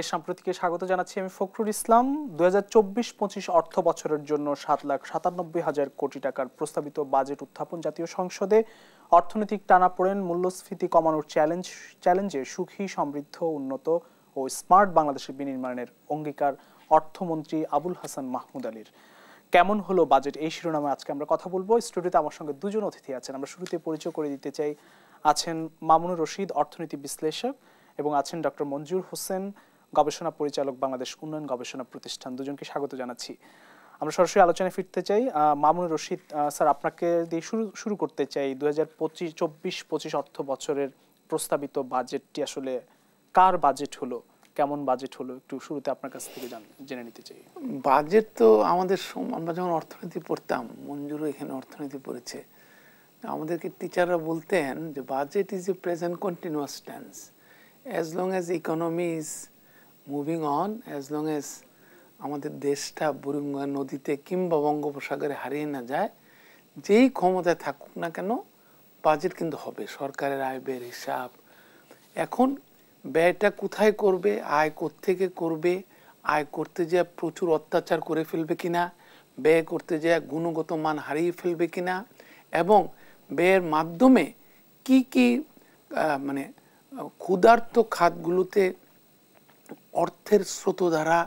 সাথে সাম্প্রতিকে স্বাগত জানাচ্ছি আমি ফখরুল ইসলাম দু হাজার অর্থ বছরের জন্য সাত লাখ সাতানব্বই হাজার কোটি টাকার প্রস্তাবিত বাজেট উত্থাপন জাতীয় সংসদে অর্থনৈতিক টানা পড়েন মূল্যস্ফীতি কমানোর চ্যালেঞ্জ চ্যালেঞ্জে সুখী সমৃদ্ধ উন্নত ও স্মার্ট বাংলাদেশের বিনির্মাণের অঙ্গীকার অর্থমন্ত্রী আবুল হাসান মাহমুদ আলীর কেমন হলো বাজেট এই শিরোনামে আজকে আমরা কথা বলবো স্টুডিওতে আমার সঙ্গে দুজন অতিথি আছেন আমরা শুরুতে পরিচয় করে দিতে চাই আছেন মামুনুর রশিদ অর্থনীতি বিশ্লেষক এবং আছেন ডক্টর মঞ্জুর হোসেন গবেষণা পরিচালক বাংলাদেশ উন্নয়ন গবেষণা প্রতিষ্ঠান দুজনকে স্বাগত জানাচ্ছি আমরা সরাসরি আলোচনায় ফিরতে চাই মামুনুর রশিদ স্যার আপনাকে দিয়ে শুরু শুরু করতে চাই দু হাজার পঁচিশ চব্বিশ পঁচিশ অর্থ বছরের প্রস্তাবিত বাজেটটি আসলে কার বাজেট হলো কেমন বাজেট হলো একটু শুরুতে আপনার কাছ থেকে জেনে নিতে চাই বাজেট তো আমাদের আমরা যখন অর্থনীতি পড়তাম মঞ্জুরও এখানে অর্থনীতি পড়েছে আমাদেরকে টিচাররা বলতেন যে budget is a present continuous tense as long as economy is moving on as long as আমাদের দেশটা বুড়িগঙ্গা নদীতে কিংবা বঙ্গোপসাগরে হারিয়ে না যায় যেই ক্ষমতায় থাকুক না কেন বাজেট কিন্তু হবে সরকারের আয় ব্যয়ের হিসাব এখন ব্যয়টা কোথায় করবে আয় কোত্থেকে করবে আয় করতে যে প্রচুর অত্যাচার করে ফেলবে কিনা ব্যয় করতে যে গুণগত মান হারিয়ে ফেলবে কিনা এবং ব্যয়ের মাধ্যমে কি কি মানে ক্ষুধার্ত খাতগুলোতে অর্থের স্রোত দ্বারা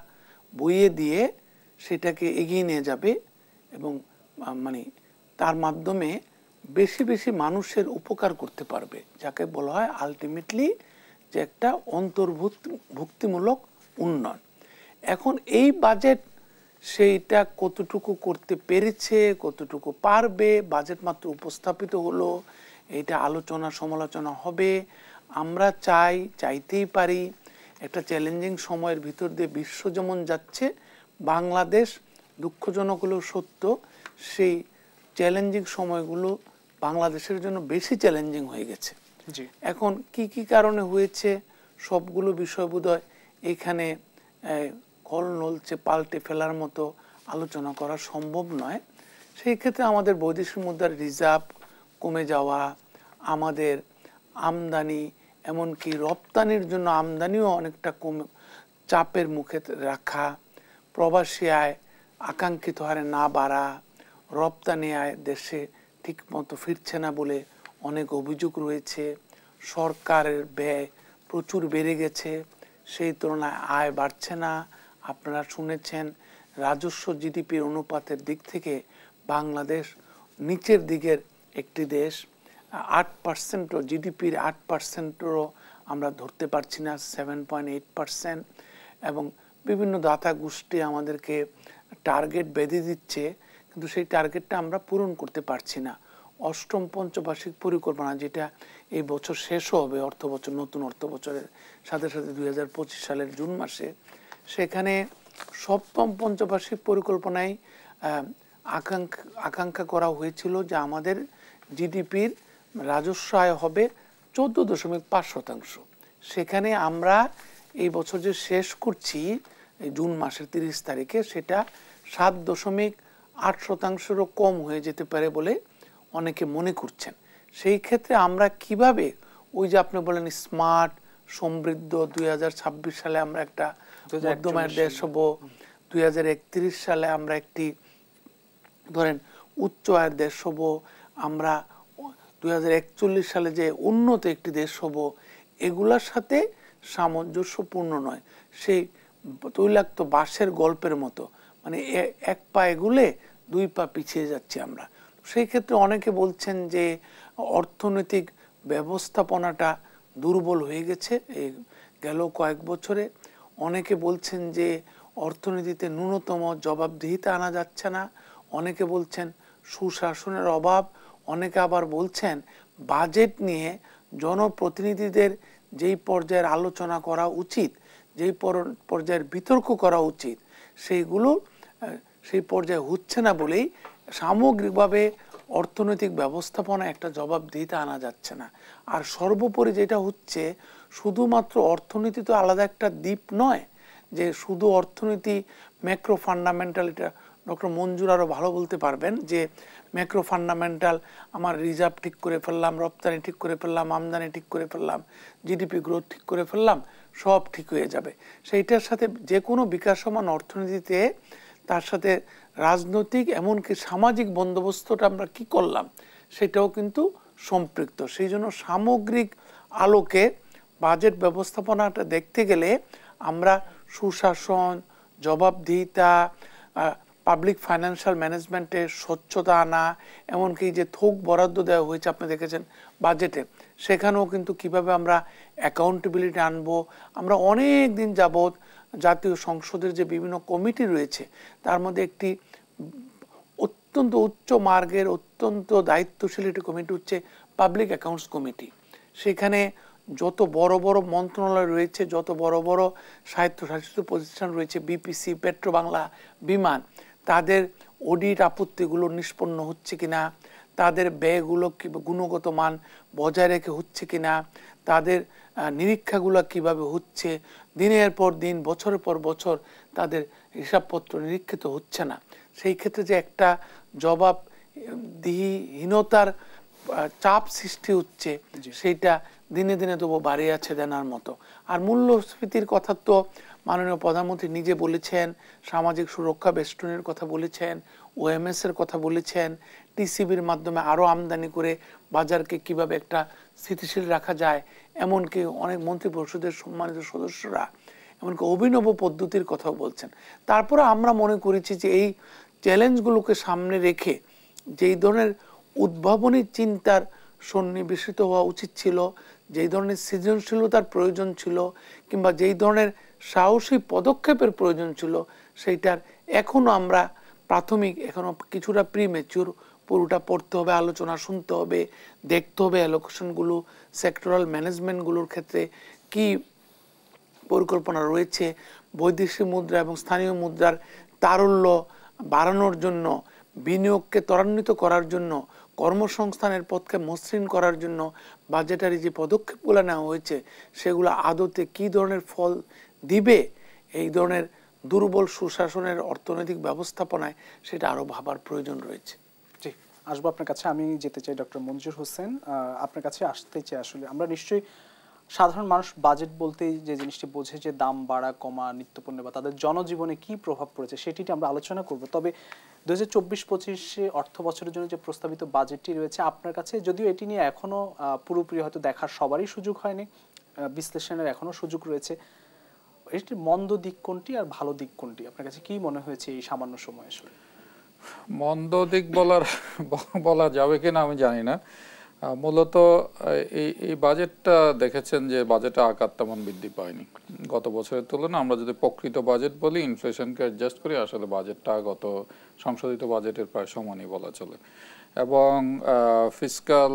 বইয়ে দিয়ে সেটাকে এগিয়ে নিয়ে যাবে এবং মানে তার মাধ্যমে বেশি বেশি মানুষের উপকার করতে পারবে যাকে বলা হয় আলটিমেটলি যে একটা অন্তর্ভুক্ত ভুক্তিমূলক উন্নয়ন এখন এই বাজেট সেইটা কতটুকু করতে পেরেছে কতটুকু পারবে বাজেট মাত্র উপস্থাপিত হলো এটা আলোচনা সমালোচনা হবে আমরা চাই চাইতেই পারি একটা চ্যালেঞ্জিং সময়ের ভিতর দিয়ে বিশ্ব যেমন যাচ্ছে বাংলাদেশ দুঃখজনক হলেও সত্য সেই চ্যালেঞ্জিং সময়গুলো বাংলাদেশের জন্য বেশি চ্যালেঞ্জিং হয়ে গেছে এখন কি কি কারণে হয়েছে সবগুলো বিষয় বোধহয় এখানে কল নলছে পাল্টে ফেলার মতো আলোচনা করা সম্ভব নয় সেই ক্ষেত্রে আমাদের বৈদেশিক মুদ্রার রিজার্ভ কমে যাওয়া আমাদের আমদানি এমনকি রপ্তানির জন্য আমদানিও অনেকটা কমে চাপের মুখে রাখা প্রবাসী আয় আকাঙ্ক্ষিত হারে না বাড়া রপ্তানি আয় দেশে ঠিকমতো ফিরছে না বলে অনেক অভিযোগ রয়েছে সরকারের ব্যয় প্রচুর বেড়ে গেছে সেই তুলনায় আয় বাড়ছে না আপনারা শুনেছেন রাজস্ব জিডিপির অনুপাতের দিক থেকে বাংলাদেশ নিচের দিকের একটি দেশ আট পার্সেন্টও জিডিপির আট পার্সেন্টও আমরা ধরতে পারছি না সেভেন পয়েন্ট এইট পার্সেন্ট এবং বিভিন্ন দাতা গোষ্ঠী আমাদেরকে টার্গেট বেঁধে দিচ্ছে কিন্তু সেই টার্গেটটা আমরা পূরণ করতে পারছি না অষ্টম পঞ্চবার্ষিক পরিকল্পনা যেটা এই বছর শেষ হবে অর্থ বছর নতুন অর্থ বছরের সাথে সাথে দুই সালের জুন মাসে সেখানে সপ্তম পঞ্চবার্ষিক পরিকল্পনায় আকাঙ্ক্ষা আকাঙ্ক্ষা করা হয়েছিল যে আমাদের জিডিপির রাজস্ব আয় হবে চোদ্দ দশমিক পাঁচ শতাংশ সেখানে আমরা এই বছর যে শেষ করছি জুন মাসের তিরিশ তারিখে সেটা সাত দশমিক আট শতাংশেরও কম হয়ে যেতে পারে বলে অনেকে মনে করছেন সেই ক্ষেত্রে আমরা কিভাবে ওই যে আপনি বলেন স্মার্ট সমৃদ্ধ দুই সালে আমরা একটা মধ্যমায়ের দেশ হব দুই সালে আমরা একটি ধরেন উচ্চ আয়ের দেশ হব আমরা দুই সালে যে উন্নত একটি দেশ হব এগুলার সাথে সামঞ্জস্যপূর্ণ নয় সেই তৈলাক্ত বাঁশের গল্পের মতো মানে এক পা এগুলে দুই পা পিছিয়ে যাচ্ছি আমরা সেই ক্ষেত্রে অনেকে বলছেন যে অর্থনৈতিক ব্যবস্থাপনাটা দুর্বল হয়ে গেছে এই গেল কয়েক বছরে অনেকে বলছেন যে অর্থনীতিতে ন্যূনতম জবাবদিহিতা আনা যাচ্ছে না অনেকে বলছেন সুশাসনের অভাব অনেকে আবার বলছেন বাজেট নিয়ে জনপ্রতিনিধিদের যেই পর্যায়ের আলোচনা করা উচিত যেই পর্যায়ের বিতর্ক করা উচিত সেইগুলো সেই পর্যায়ে হচ্ছে না বলেই সামগ্রিকভাবে অর্থনৈতিক ব্যবস্থাপনা একটা জবাবদিহিতে আনা যাচ্ছে না আর সর্বোপরি যেটা হচ্ছে শুধুমাত্র অর্থনীতি তো আলাদা একটা দ্বীপ নয় যে শুধু অর্থনীতি ম্যাক্রো ফান্ডামেন্টাল এটা ডক্টর মঞ্জুর আরও ভালো বলতে পারবেন যে ম্যাক্রো ফান্ডামেন্টাল আমার রিজার্ভ ঠিক করে ফেললাম রপ্তানি ঠিক করে ফেললাম আমদানি ঠিক করে ফেললাম জিডিপি গ্রোথ ঠিক করে ফেললাম সব ঠিক হয়ে যাবে সেইটার সাথে যে কোনো বিকাশমান অর্থনীতিতে তার সাথে রাজনৈতিক এমনকি সামাজিক বন্দোবস্তটা আমরা কি করলাম সেটাও কিন্তু সম্পৃক্ত সেই জন্য সামগ্রিক আলোকে বাজেট ব্যবস্থাপনাটা দেখতে গেলে আমরা সুশাসন জবাবদিহিতা পাবলিক ফাইন্যান্সিয়াল ম্যানেজমেন্টে স্বচ্ছতা আনা এমনকি যে থোক বরাদ্দ দেওয়া হয়েছে আপনি দেখেছেন বাজেটে সেখানেও কিন্তু কিভাবে আমরা অ্যাকাউন্টেবিলিটি আনব আমরা অনেক দিন যাবৎ জাতীয় সংসদের যে বিভিন্ন কমিটি রয়েছে তার মধ্যে একটি অত্যন্ত উচ্চ মার্গের অত্যন্ত দায়িত্বশীল একটি কমিটি হচ্ছে পাবলিক অ্যাকাউন্টস কমিটি সেখানে যত বড় বড় মন্ত্রণালয় রয়েছে যত বড় বড় সাহিত্যশাসিত প্রতিষ্ঠান রয়েছে বিপিসি পেট্রো বাংলা বিমান তাদের অডিট আপত্তিগুলো নিষ্পন্ন হচ্ছে কিনা তাদের ব্যয়গুলো কি গুণগত মান বজায় রেখে হচ্ছে কিনা তাদের নিরীক্ষাগুলো কিভাবে হচ্ছে দিনের পর দিন বছরের পর বছর তাদের হিসাবপত্র নিরীক্ষিত হচ্ছে না সেই ক্ষেত্রে যে একটা জবাব দিহীনতার চাপ সৃষ্টি হচ্ছে সেইটা দিনে দিনে তবু বাড়িয়ে আছে দেনার মতো আর মূল্যস্ফীতির কথা তো মাননীয় প্রধানমন্ত্রী নিজে বলেছেন সামাজিক সুরক্ষা বেষ্টনের কথা বলেছেন ওএমএস এর কথা বলেছেন টিসিবির মাধ্যমে আরও আমদানি করে বাজারকে কিভাবে একটা স্থিতিশীল রাখা যায় এমনকি অনেক মন্ত্রী পরিষদের সম্মানিত সদস্যরা এমনকি অভিনব পদ্ধতির কথাও বলছেন তারপরে আমরা মনে করেছি যে এই চ্যালেঞ্জগুলোকে সামনে রেখে যেই ধরনের উদ্ভাবনী চিন্তার সন্নিবেশিত হওয়া উচিত ছিল যেই ধরনের সৃজনশীলতার প্রয়োজন ছিল কিংবা যেই ধরনের সাহসী পদক্ষেপের প্রয়োজন ছিল সেইটার এখনও আমরা প্রাথমিক এখনও কিছুটা প্রি মেচুর পুরোটা পড়তে হবে আলোচনা শুনতে হবে দেখতে হবে অ্যালোকেশনগুলো সেক্টরাল ম্যানেজমেন্টগুলোর ক্ষেত্রে কি পরিকল্পনা রয়েছে বৈদেশিক মুদ্রা এবং স্থানীয় মুদ্রার তারল্য বাড়ানোর জন্য বিনিয়োগকে ত্বরান্বিত করার জন্য কর্মসংস্থানের পথকে মসৃণ করার জন্য বাজেটারি যে পদক্ষেপগুলো নেওয়া হয়েছে সেগুলো আদতে কি ধরনের ফল দিবে এই ধরনের দুর্বল সুশাসনের অর্থনৈতিক ব্যবস্থাপনায় সেটা আরও ভাবার প্রয়োজন রয়েছে জি আসবো আপনার কাছে আমি যেতে চাই ডক্টর মঞ্জুর হোসেন আপনার কাছে আসতে চাই আসলে আমরা নিশ্চয়ই সাধারণ মানুষ বাজেট বলতে যে জিনিসটি বোঝে যে দাম বাড়া কমা নিত্যপণ্য বা তাদের জনজীবনে কি প্রভাব পড়েছে সেটি আমরা আলোচনা করব তবে দু হাজার চব্বিশ পঁচিশে অর্থ বছরের জন্য যে প্রস্তাবিত বাজেটটি রয়েছে আপনার কাছে যদিও এটি নিয়ে এখনো পুরোপুরি হয়তো দেখার সবারই সুযোগ হয়নি বিশ্লেষণের এখনও সুযোগ রয়েছে এটির মন্দ দিক কোনটি আর ভালো দিক কোনটি আপনার কাছে কি মনে হয়েছে এই সামান্য সময় আসলে মন্দ দিক বলার বলা যাবে কিনা আমি জানি না মূলত এই এই বাজেটটা দেখেছেন যে বাজেটে আকার তেমন বৃদ্ধি পায়নি গত বছরের তুলনায় আমরা যদি প্রকৃত বাজেট বলি ইনফ্লেশনকে অ্যাডজাস্ট করি আসলে বাজেটটা গত সংশোধিত বাজেটের প্রায় সমানই বলা চলে এবং ফিসকাল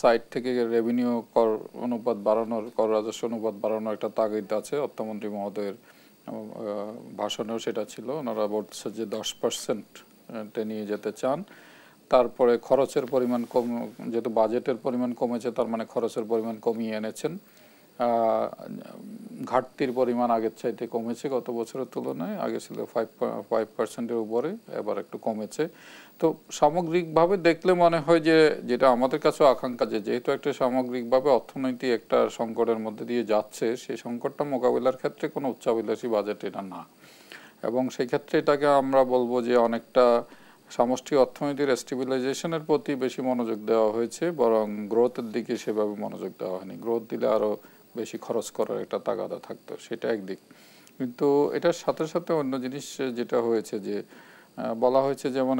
সাইড থেকে রেভিনিউ কর অনুপাত বাড়ানোর কর রাজস্ব অনুপাত বাড়ানোর একটা তাগিদ আছে অর্থমন্ত্রী মহোদয়ের ভাষণেও সেটা ছিল ওনারা বলছে যে দশ পার্সেন্টে নিয়ে যেতে চান তারপরে খরচের পরিমাণ কম যেহেতু বাজেটের পরিমাণ কমেছে তার মানে খরচের পরিমাণ কমিয়ে এনেছেন ঘাটতির পরিমাণ আগের চাইতে কমেছে গত বছরের তুলনায় আগে ছিল ফাইভ ফাইভ পার্সেন্টের উপরে এবার একটু কমেছে তো সামগ্রিকভাবে দেখলে মনে হয় যে যেটা আমাদের কাছে আকাঙ্ক্ষা যে যেহেতু একটা সামগ্রিকভাবে অর্থনৈতিক একটা সংকটের মধ্যে দিয়ে যাচ্ছে সেই সংকটটা মোকাবিলার ক্ষেত্রে কোনো উচ্চাবিলাসী বাজেট এটা না এবং সেই ক্ষেত্রে এটাকে আমরা বলবো যে অনেকটা সমষ্টি অর্থনীতির স্টেবিলাইজেশনের প্রতি বেশি মনোযোগ দেওয়া হয়েছে বরং গ্রোথের দিকে সেভাবে মনোযোগ দেওয়া হয়নি গ্রোথ দিলে আরও বেশি খরচ করার একটা তাগাদা থাকতো সেটা একদিক কিন্তু এটার সাথে সাথে অন্য জিনিস যেটা হয়েছে যে বলা হয়েছে যেমন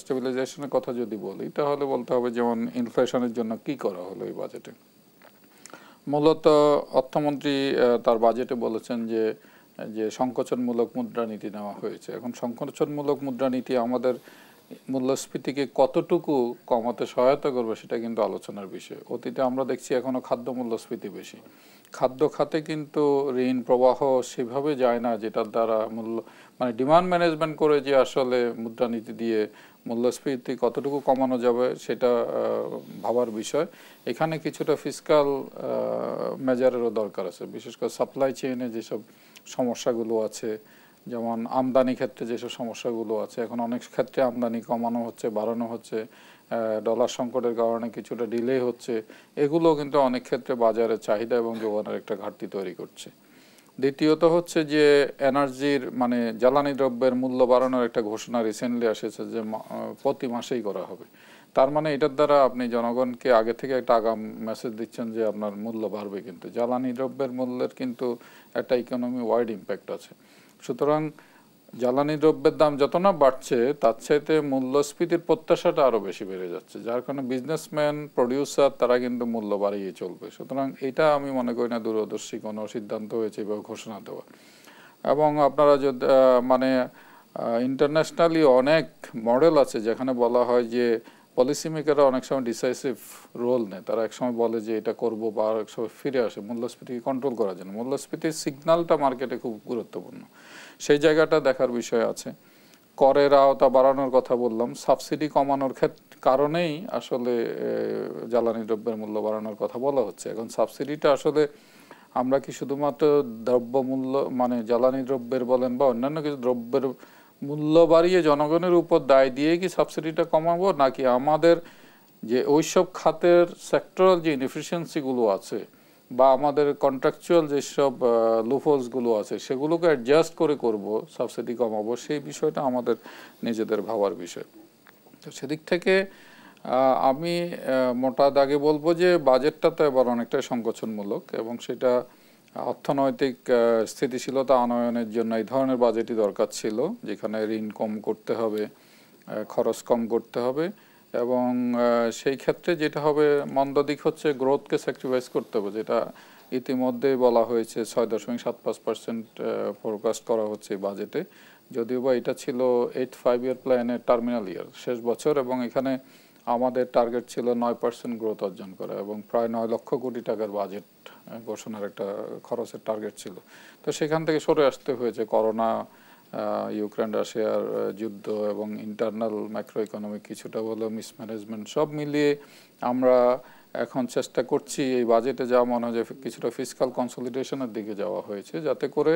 স্টেবিলাইজেশনের কথা যদি বলি তাহলে বলতে হবে যেমন ইনফ্লেশনের জন্য কি করা হলো এই বাজেটে মূলত অর্থমন্ত্রী তার বাজেটে বলেছেন যে যে সংকোচনমূলক মুদ্রানীতি নেওয়া হয়েছে এখন সংকোচনমূলক মুদ্রানীতি আমাদের মূল্যস্ফীতিকে কতটুকু কমাতে সহায়তা করবে সেটা কিন্তু আলোচনার বিষয় অতীতে আমরা দেখছি এখনও খাদ্য মূল্যস্ফীতি বেশি খাদ্য খাতে কিন্তু ঋণ প্রবাহ সেভাবে যায় না যেটার দ্বারা মূল্য মানে ডিমান্ড ম্যানেজমেন্ট করে যে আসলে মুদ্রানীতি দিয়ে মূল্যস্ফীতি কতটুকু কমানো যাবে সেটা ভাবার বিষয় এখানে কিছুটা ফিসকাল মেজারেরও দরকার আছে বিশেষ করে সাপ্লাই চেইনে যেসব সমস্যাগুলো আছে যেমন আমদানি ক্ষেত্রে যেসব সমস্যাগুলো আছে এখন অনেক ক্ষেত্রে আমদানি কমানো হচ্ছে বাড়ানো হচ্ছে ডলার সংকটের কারণে কিছুটা ডিলে হচ্ছে এগুলো কিন্তু অনেক ক্ষেত্রে বাজারে চাহিদা এবং যোগানের একটা ঘাটতি তৈরি করছে দ্বিতীয়ত হচ্ছে যে এনার্জির মানে জ্বালানি দ্রব্যের মূল্য বাড়ানোর একটা ঘোষণা রিসেন্টলি এসেছে যে প্রতি মাসেই করা হবে তার মানে এটার দ্বারা আপনি জনগণকে আগে থেকে একটা আগাম মেসেজ দিচ্ছেন যে আপনার মূল্য বাড়বে কিন্তু জ্বালানি দ্রব্যের মূল্যের কিন্তু একটা ইকোনমি ওয়াইড ইম্প্যাক্ট আছে সুতরাং জ্বালানি দ্রব্যের দাম যত না বাড়ছে তার চাইতে মূল্যস্ফীতির প্রত্যাশাটা আরও বেশি বেড়ে যাচ্ছে যার কারণে বিজনেসম্যান প্রডিউসার তারা কিন্তু মূল্য বাড়িয়ে চলবে সুতরাং এটা আমি মনে করি না দূরদর্শী কোনো সিদ্ধান্ত হয়েছে এভাবে ঘোষণা দেওয়া এবং আপনারা যদি মানে ইন্টারন্যাশনালি অনেক মডেল আছে যেখানে বলা হয় যে পলিসি মেকাররা অনেক সময় ডিসাইসিভ রোল নেয় তারা একসময় বলে যে এটা করব বা আর এক সময় ফিরে আসে মূল্যস্ফীতিকে কন্ট্রোল করার জন্য মূল্যস্ফীতির সিগনালটা মার্কেটে খুব গুরুত্বপূর্ণ সেই জায়গাটা দেখার বিষয় আছে করের আওতা বাড়ানোর কথা বললাম সাবসিডি কমানোর কারণেই আসলে জ্বালানি দ্রব্যের মূল্য বাড়ানোর কথা বলা হচ্ছে এখন সাবসিডিটা আসলে আমরা কি শুধুমাত্র দ্রব্যমূল্য মানে জ্বালানি দ্রব্যের বলেন বা অন্যান্য কিছু দ্রব্যের মূল্য বাড়িয়ে জনগণের উপর দায় দিয়ে কি সাবসিডিটা কমাবো নাকি আমাদের যে ওইসব খাতের সেক্টরাল যে ইনএফিসিয়েন্সিগুলো আছে বা আমাদের কন্ট্রাকচুয়াল যেসব লুফলসগুলো আছে সেগুলোকে অ্যাডজাস্ট করে করব সাবসিডি কমাবো সেই বিষয়টা আমাদের নিজেদের ভাবার বিষয় তো সেদিক থেকে আমি মোটা দাগে বলবো যে বাজেটটা তো এবার অনেকটাই সংকোচনমূলক এবং সেটা অর্থনৈতিক স্থিতিশীলতা আনয়নের জন্য এই ধরনের বাজেটই দরকার ছিল যেখানে ঋণ কম করতে হবে খরচ কম করতে হবে এবং সেই ক্ষেত্রে যেটা হবে মন্দ দিক হচ্ছে গ্রোথকে স্যাক্রিফাইস করতে হবে যেটা ইতিমধ্যে বলা হয়েছে ছয় দশমিক সাত পাঁচ পার্সেন্ট ফোরকাস্ট করা হচ্ছে বাজেটে যদিও বা এটা ছিল এইট ফাইভ ইয়ার প্ল্যানের টার্মিনাল ইয়ার শেষ বছর এবং এখানে আমাদের টার্গেট ছিল নয় পার্সেন্ট গ্রোথ অর্জন করা এবং প্রায় নয় লক্ষ কোটি টাকার বাজেট ঘোষণার একটা খরচের টার্গেট ছিল তো সেখান থেকে সরে আসতে হয়েছে করোনা ইউক্রেন রাশিয়ার যুদ্ধ এবং ইন্টারনাল ম্যাক্রো ইকোনমিক কিছুটা হলো মিসম্যানেজমেন্ট সব মিলিয়ে আমরা এখন চেষ্টা করছি এই বাজেটে যা মনে হয় কিছুটা ফিজিক্যাল কনসলিডেশনের দিকে যাওয়া হয়েছে যাতে করে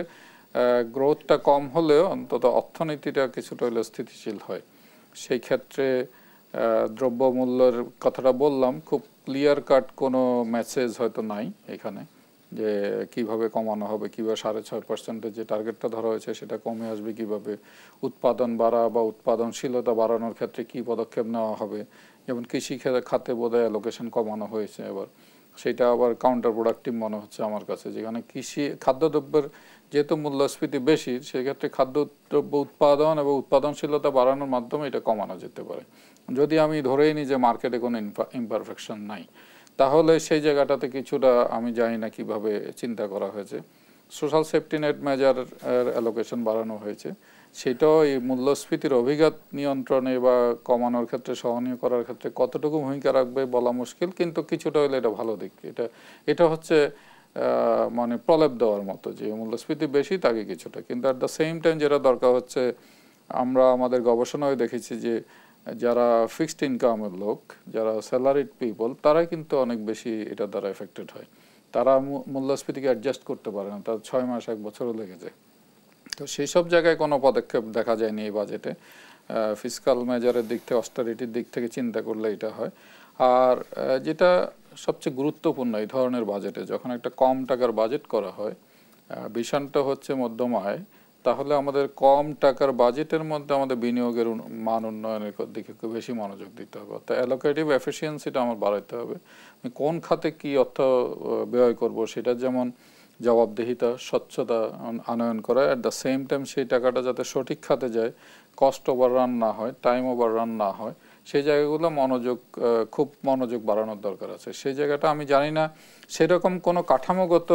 গ্রোথটা কম হলেও অন্তত অর্থনীতিটা কিছুটা হলে স্থিতিশীল হয় সেই ক্ষেত্রে দ্রব্যমূল্যের কথাটা বললাম খুব ক্লিয়ার কাট কোনো মেসেজ হয়তো নাই এখানে যে কিভাবে কমানো হবে কিভাবে সাড়ে ছয় পার্সেন্টের যে টার্গেটটা ধরা হয়েছে সেটা কমে আসবে কিভাবে উৎপাদন বাড়া বা উৎপাদনশীলতা বাড়ানোর ক্ষেত্রে কি পদক্ষেপ নেওয়া হবে যেমন কৃষি খাতে বোধহয় অ্যালোকেশন কমানো হয়েছে এবার সেটা আবার কাউন্টার প্রোডাক্টিভ মনে হচ্ছে আমার কাছে যেখানে কৃষি খাদ্যদ্রব্যের যেহেতু মূল্যস্ফীতি বেশি সেক্ষেত্রে খাদ্যদ্রব্য উৎপাদন এবং উৎপাদনশীলতা বাড়ানোর মাধ্যমে এটা কমানো যেতে পারে যদি আমি ধরেই নিই যে মার্কেটে কোনো ইমপারফেকশন নাই তাহলে সেই জায়গাটাতে কিছুটা আমি জানি না কিভাবে চিন্তা করা হয়েছে social safety net measure allocation বাড়ানো হয়েছে সেটাও এই মূল্যস্ফীতির অভিঘাত নিয়ন্ত্রণে বা কমানোর ক্ষেত্রে সহনীয় করার ক্ষেত্রে কতটুকু ভূমিকা রাখবে বলা মুশকিল কিন্তু কিছুটা হলে এটা ভালো দিক এটা এটা হচ্ছে মানে প্রলেপ দেওয়ার মতো যে মূল্যস্ফীতি বেশি তাকে কিছুটা কিন্তু অ্যাট দ্য সেম টাইম যেটা দরকার হচ্ছে আমরা আমাদের গবেষণায় দেখেছি যে যারা ফিক্সড ইনকামের লোক যারা স্যালারিড পিপল তারা কিন্তু অনেক বেশি এটা দ্বারা এফেক্টেড হয় তারা মূল্যস্ফীতিকে অ্যাডজাস্ট করতে পারে না তার ছয় মাস এক বছরও লেগে যায় তো সেই সব জায়গায় কোনো পদক্ষেপ দেখা যায়নি এই বাজেটে ফিজিক্যাল মেজারের দিক থেকে অস্টারিটির দিক থেকে চিন্তা করলে এটা হয় আর যেটা সবচেয়ে গুরুত্বপূর্ণ এই ধরনের বাজেটে যখন একটা কম টাকার বাজেট করা হয় ভিশনটা হচ্ছে মধ্যম আয় তাহলে আমাদের কম টাকার বাজেটের মধ্যে আমাদের বিনিয়োগের মান উন্নয়নের দিকে খুব বেশি মনোযোগ দিতে হবে অর্থাৎ অ্যালোকেটিভ এফিসিয়েন্সিটা আমার বাড়াতে হবে আমি কোন খাতে কি অর্থ ব্যয় করব সেটা যেমন জবাবদিহিতা স্বচ্ছতা আনয়ন করা অ্যাট দ্য সেম টাইম সেই টাকাটা যাতে সঠিক খাতে যায় কস্ট ওভার রান না হয় টাইম ওভার রান না হয় সেই জায়গাগুলো মনোযোগ খুব মনোযোগ বাড়ানোর দরকার আছে সেই জায়গাটা আমি জানি না সেরকম কোনো কাঠামোগত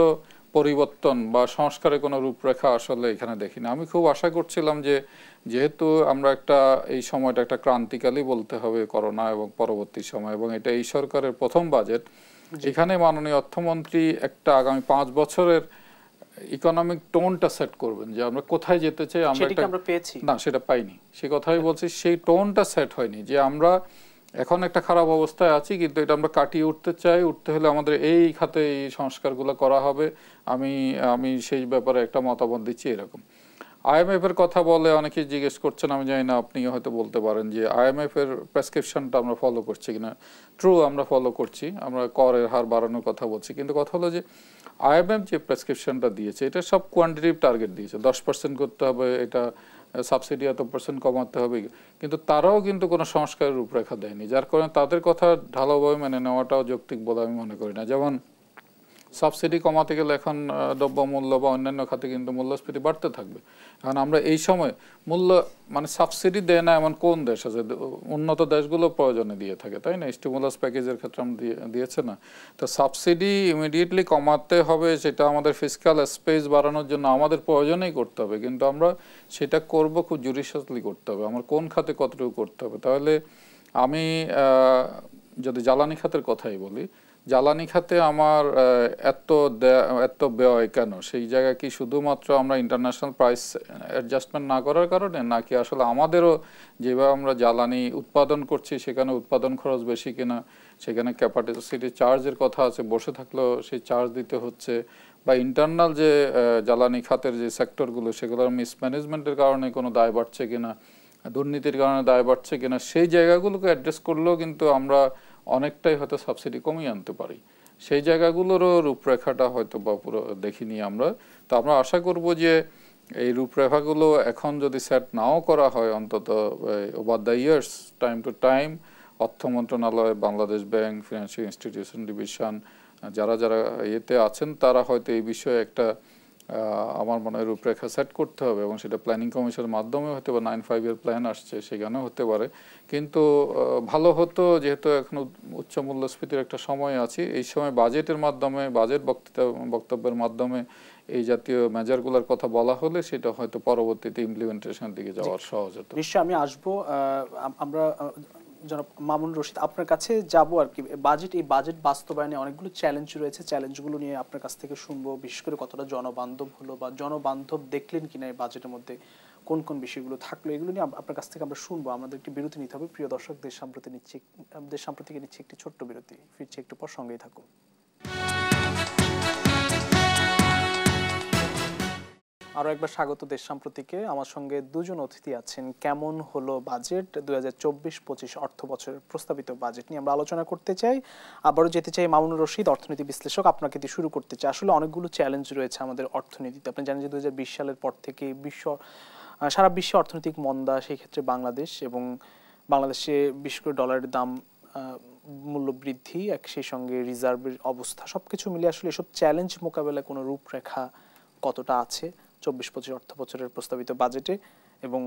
পরিবর্তন বা সংস্কারের কোনো রূপরেখা আসলে এখানে দেখি না আমি খুব আশা করছিলাম যে যেহেতু আমরা একটা এই সময়টা একটা ক্রান্তিকালই বলতে হবে করোনা এবং পরবর্তী সময় এবং এটা এই সরকারের প্রথম বাজেট এখানে মাননীয় অর্থমন্ত্রী একটা আগামী পাঁচ বছরের ইকোনমিক টোনটা সেট করবেন যে আমরা কোথায় যেতে চাই আমরা না সেটা পাইনি সে কথাই বলছি সেই টোনটা সেট হয়নি যে আমরা এখন একটা খারাপ অবস্থায় আছি কিন্তু এটা আমরা কাটিয়ে উঠতে চাই উঠতে হলে আমাদের এই খাতে এই সংস্কারগুলো করা হবে আমি আমি সেই ব্যাপারে একটা মতামত দিচ্ছি এরকম আইএমএফ এর কথা বলে অনেকে জিজ্ঞেস করছেন আমি জানি না আপনি হয়তো বলতে পারেন যে আইএমএফ এর প্রেসক্রিপশনটা আমরা ফলো করছি কিনা ট্রু আমরা ফলো করছি আমরা করের হার বাড়ানোর কথা বলছি কিন্তু কথা হলো যে আইএমএফ যে প্রেসক্রিপশনটা দিয়েছে এটা সব কোয়ান্টিটিভ টার্গেট দিয়েছে দশ পার্সেন্ট করতে হবে এটা সাবসিডি এত পার্সেন্ট কমাতে হবে কিন্তু তারাও কিন্তু কোনো সংস্কারের রূপরেখা দেয়নি যার কারণে তাদের কথা ঢালাওভাবে মেনে নেওয়াটাও যৌক্তিক বলে আমি মনে করি না যেমন সাবসিডি কমাতে গেলে এখন দ্রব্যমূল্য বা অন্যান্য খাতে কিন্তু মূল্যস্ফীতি বাড়তে থাকবে কারণ আমরা এই সময় মূল্য মানে সাবসিডি দেয় না এমন কোন দেশ আছে উন্নত দেশগুলো প্রয়োজনে দিয়ে থাকে তাই না স্টিমুলাস প্যাকেজের ক্ষেত্রে আমরা দিয়েছে না তো সাবসিডি ইমিডিয়েটলি কমাতে হবে সেটা আমাদের ফিজিক্যাল স্পেস বাড়ানোর জন্য আমাদের প্রয়োজনেই করতে হবে কিন্তু আমরা সেটা করব খুব জুডিশিয়াসলি করতে হবে আমার কোন খাতে কতটুকু করতে হবে তাহলে আমি যদি জ্বালানি খাতের কথাই বলি জ্বালানি খাতে আমার এত এত ব্যয় কেন সেই জায়গায় কি শুধুমাত্র আমরা ইন্টারন্যাশনাল প্রাইস অ্যাডজাস্টমেন্ট না করার কারণে নাকি আসলে আমাদেরও যেভাবে আমরা জ্বালানি উৎপাদন করছি সেখানে উৎপাদন খরচ বেশি কিনা সেখানে ক্যাপাসিটি চার্জের কথা আছে বসে থাকলেও সেই চার্জ দিতে হচ্ছে বা ইন্টারনাল যে জ্বালানি খাতের যে সেক্টরগুলো সেগুলোর মিসম্যানেজমেন্টের কারণে কোনো দায় বাড়ছে কিনা দুর্নীতির কারণে দায় বাড়ছে কিনা সেই জায়গাগুলোকে অ্যাড্রেস করলেও কিন্তু আমরা অনেকটাই হয়তো সাবসিডি কমিয়ে আনতে পারি সেই জায়গাগুলোরও রূপরেখাটা হয়তো বা পুরো দেখিনি আমরা তো আমরা আশা করব যে এই রূপরেখাগুলো এখন যদি সেট নাও করা হয় অন্তত over the years time to time অর্থ মন্ত্রণালয় Bangladesh bank financial institution division যারা যারা এতে আছেন তারা হয়তো এই বিষয়ে একটা আমার মনে হয় রূপরেখা সেট করতে হবে এবং সেটা প্ল্যানিং কমিশনের মাধ্যমে হতে পারে নাইন ফাইভ ইয়ার প্ল্যান আসছে সেখানেও হতে পারে কিন্তু ভালো হতো যেহেতু এখন উচ্চ মূল্যস্ফীতির একটা সময় আছে এই সময় বাজেটের মাধ্যমে বাজেট বক্তৃতা বক্তব্যের মাধ্যমে এই জাতীয় মেজারগুলোর কথা বলা হলে সেটা হয়তো পরবর্তীতে ইমপ্লিমেন্টেশন দিকে যাওয়ার সহজ হতো নিশ্চয়ই আমি আসবো আমরা জনাব মামুন রশিদ আপনার কাছে যাব আর কি বাজেট এই বাজেট বাস্তবায়নে অনেকগুলো চ্যালেঞ্জ রয়েছে চ্যালেঞ্জগুলো নিয়ে আপনার কাছ থেকে শুনবো বিশেষ করে কতটা জনবান্ধব হলো বা জনবান্ধব দেখলেন কিনা এই বাজেটের মধ্যে কোন কোন বিষয়গুলো থাকলো এগুলো নিয়ে আপনার কাছ থেকে আমরা শুনবো আমাদের একটি বিরতি নিতে হবে প্রিয় দর্শক দেশ সম্প্রতি নিচ্ছে দেশ সম্প্রতিকে নিচ্ছে একটি ছোট্ট বিরতি ফিরছে একটু পর সঙ্গেই থাকুন আরও একবার স্বাগত দেশ সাম্প্রতিকে আমার সঙ্গে দুজন অতিথি আছেন কেমন হলো বাজেট দু হাজার চব্বিশ পঁচিশ অর্থ বছরের প্রস্তাবিত বাজেট নিয়ে আমরা আলোচনা করতে চাই আবারও যেতে চাই মামুনুর রশিদ অর্থনীতি বিশ্লেষক আপনাকে দিয়ে শুরু করতে চাই আসলে অনেকগুলো চ্যালেঞ্জ রয়েছে আমাদের অর্থনীতিতে আপনি জানেন যে দু সালের পর থেকে বিশ্ব সারা বিশ্বে অর্থনৈতিক মন্দা সেই ক্ষেত্রে বাংলাদেশ এবং বাংলাদেশে বিশেষ করে ডলারের দাম মূল্য বৃদ্ধি এক সেই সঙ্গে রিজার্ভের অবস্থা সব কিছু মিলে আসলে এসব চ্যালেঞ্জ মোকাবেলায় কোনো রূপরেখা কতটা আছে চব্বিশ পঁচিশ অর্থ বছরের প্রস্তাবিত বাজেটে এবং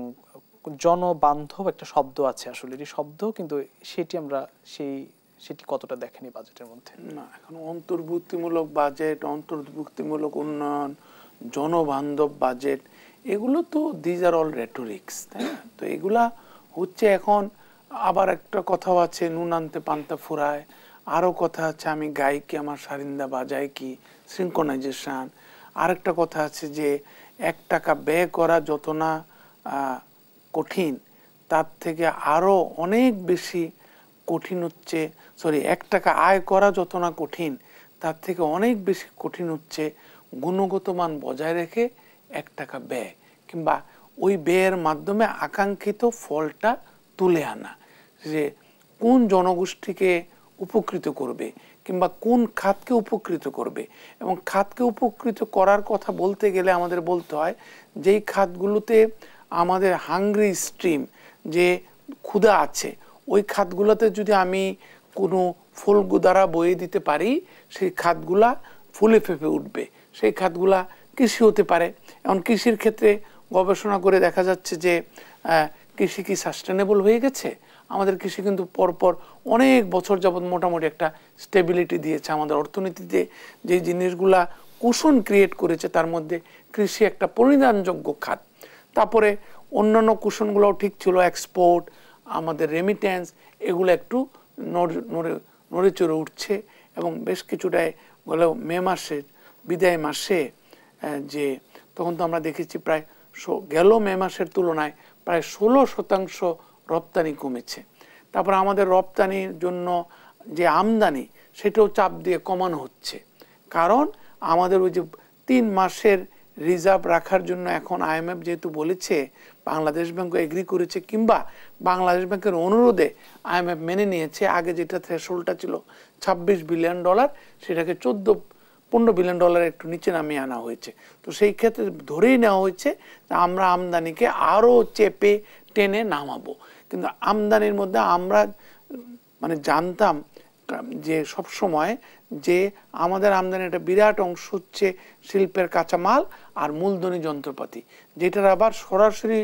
জনবান্ধব একটা শব্দ আছে আসলে এটি শব্দ কিন্তু সেটি আমরা সেই সেটি কতটা দেখেনি বাজেটের মধ্যে না এখন অন্তর্ভুক্তিমূলক বাজেট অন্তর্ভুক্তিমূলক উন্নয়ন জনবান্ধব বাজেট এগুলো তো দিজ আর অল রেটোরিক্স তাই না তো এগুলা হচ্ছে এখন আবার একটা কথাও আছে নুন আনতে পান্তা ফুরায় আরও কথা আছে আমি গাই কি আমার সারিন্দা বাজাই কি সিঙ্কোনাইজেশান আরেকটা কথা আছে যে এক টাকা ব্যয় করা যত না কঠিন তার থেকে আরও অনেক বেশি কঠিন হচ্ছে সরি এক টাকা আয় করা যত না কঠিন তার থেকে অনেক বেশি কঠিন হচ্ছে গুণগত মান বজায় রেখে এক টাকা ব্যয় কিংবা ওই ব্যয়ের মাধ্যমে আকাঙ্ক্ষিত ফলটা তুলে আনা যে কোন জনগোষ্ঠীকে উপকৃত করবে কিংবা কোন খাতকে উপকৃত করবে এবং খাতকে উপকৃত করার কথা বলতে গেলে আমাদের বলতে হয় যেই খাতগুলোতে আমাদের হাংরি স্ট্রিম যে ক্ষুধা আছে ওই খাতগুলোতে যদি আমি কোনো ফুলগু দ্বারা বয়ে দিতে পারি সেই খাতগুলা ফুলে ফেঁপে উঠবে সেই খাতগুলা কৃষি হতে পারে এমন কৃষির ক্ষেত্রে গবেষণা করে দেখা যাচ্ছে যে কৃষি কি সাস্টেনেবল হয়ে গেছে আমাদের কৃষি কিন্তু পরপর অনেক বছর যাবৎ মোটামুটি একটা স্টেবিলিটি দিয়েছে আমাদের অর্থনীতিতে যে জিনিসগুলা কুশন ক্রিয়েট করেছে তার মধ্যে কৃষি একটা পরিধানযোগ্য খাত তারপরে অন্যান্য কুশনগুলোও ঠিক ছিল এক্সপোর্ট আমাদের রেমিটেন্স এগুলো একটু নড়ে নড়ে চড়ে উঠছে এবং বেশ কিছুটায় গেল মে মাসে বিদায় মাসে যে তখন তো আমরা দেখেছি প্রায় গেল মে মাসের তুলনায় প্রায় ষোলো শতাংশ রপ্তানি কমেছে তারপর আমাদের রপ্তানির জন্য যে আমদানি সেটাও চাপ দিয়ে কমানো হচ্ছে কারণ আমাদের ওই যে তিন মাসের রিজার্ভ রাখার জন্য এখন আইএমএফ যেহেতু বলেছে বাংলাদেশ ব্যাংক এগ্রি করেছে কিংবা বাংলাদেশ ব্যাংকের অনুরোধে আইএমএফ মেনে নিয়েছে আগে যেটা থ্রেশোলটা ছিল ২৬ বিলিয়ন ডলার সেটাকে চোদ্দ পনেরো বিলিয়ন ডলার একটু নিচে নামিয়ে আনা হয়েছে তো সেই ক্ষেত্রে ধরেই নেওয়া হয়েছে আমরা আমদানিকে আরও চেপে টেনে নামাবো কিন্তু আমদানির মধ্যে আমরা মানে জানতাম যে সব সময় যে আমাদের আমদানি একটা বিরাট অংশ হচ্ছে শিল্পের কাঁচামাল আর মূলধনি যন্ত্রপাতি যেটার আবার সরাসরি